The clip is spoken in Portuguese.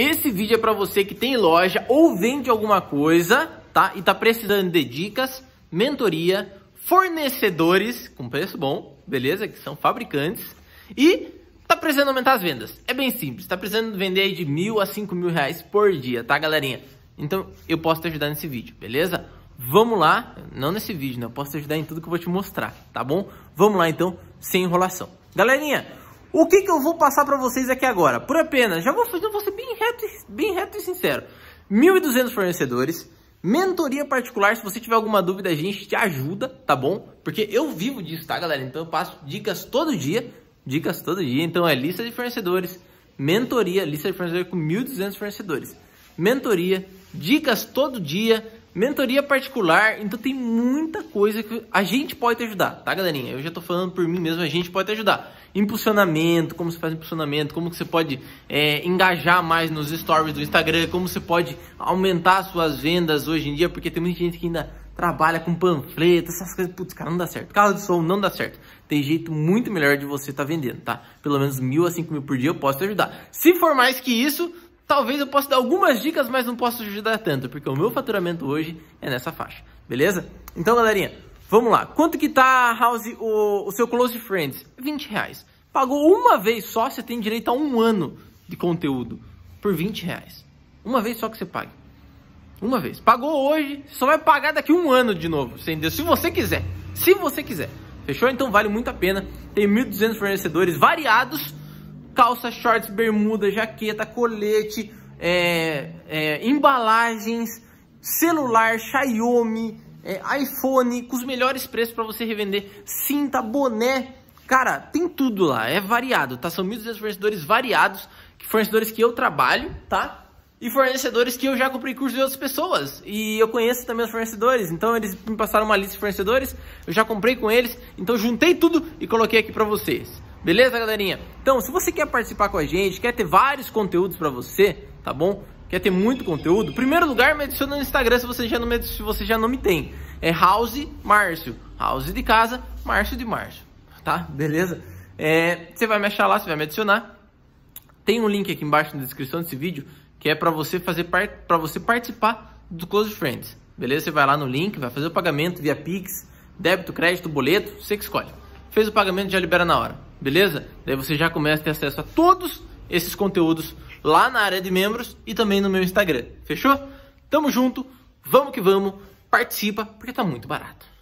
Esse vídeo é para você que tem loja ou vende alguma coisa, tá? E tá precisando de dicas, mentoria, fornecedores com preço bom, beleza? Que são fabricantes e tá precisando aumentar as vendas. É bem simples, tá precisando vender de mil a cinco mil reais por dia, tá galerinha? Então eu posso te ajudar nesse vídeo, beleza? Vamos lá, não nesse vídeo, né? Eu posso te ajudar em tudo que eu vou te mostrar, tá bom? Vamos lá então, sem enrolação. Galerinha, o que, que eu vou passar para vocês aqui agora? Por apenas, já vou, fazer vou ser bem reto, bem reto e sincero. 1.200 fornecedores, mentoria particular, se você tiver alguma dúvida, a gente te ajuda, tá bom? Porque eu vivo disso, tá, galera? Então eu passo dicas todo dia, dicas todo dia. Então é lista de fornecedores, mentoria, lista de fornecedores com 1.200 fornecedores. Mentoria, dicas todo dia, Mentoria particular, então tem muita coisa que a gente pode te ajudar, tá galerinha? Eu já tô falando por mim mesmo, a gente pode te ajudar. Impulsionamento, como você faz impulsionamento, como que você pode é, engajar mais nos stories do Instagram, como você pode aumentar suas vendas hoje em dia, porque tem muita gente que ainda trabalha com panfleto, essas coisas, putz, cara, não dá certo. Carro de som não dá certo. Tem jeito muito melhor de você estar tá vendendo, tá? Pelo menos mil a cinco mil por dia eu posso te ajudar. Se for mais que isso, Talvez eu possa dar algumas dicas, mas não posso te ajudar tanto, porque o meu faturamento hoje é nessa faixa, beleza? Então, galerinha, vamos lá. Quanto que tá, House, o, o seu Close Friends? 20 reais. Pagou uma vez só, você tem direito a um ano de conteúdo por 20 reais. Uma vez só que você pague. Uma vez. Pagou hoje, só vai pagar daqui um ano de novo, entendeu? Se você quiser. Se você quiser. Fechou? Então vale muito a pena. Tem 1.200 fornecedores variados calça, shorts, bermuda, jaqueta, colete, é, é, embalagens, celular, Xiaomi, é, iPhone, com os melhores preços para você revender, cinta, boné, cara, tem tudo lá, é variado, tá? São 1.200 fornecedores variados, fornecedores que eu trabalho, tá? E fornecedores que eu já comprei curso de outras pessoas. E eu conheço também os fornecedores. Então eles me passaram uma lista de fornecedores. Eu já comprei com eles. Então juntei tudo e coloquei aqui para vocês. Beleza, galerinha? Então, se você quer participar com a gente, quer ter vários conteúdos para você, tá bom? Quer ter muito conteúdo? Primeiro lugar, me adiciona no Instagram se você já não me, se você já não me tem. É House Márcio. House de casa, Márcio de Márcio. Tá? Beleza? É, você vai me achar lá, você vai me adicionar. Tem um link aqui embaixo na descrição desse vídeo que é para você fazer parte, para você participar do Close Friends. Beleza? Você vai lá no link, vai fazer o pagamento via Pix, débito, crédito, boleto, você que escolhe. Fez o pagamento, já libera na hora beleza? Daí você já começa a ter acesso a todos esses conteúdos lá na área de membros e também no meu Instagram, fechou? Tamo junto, vamos que vamos, participa porque tá muito barato.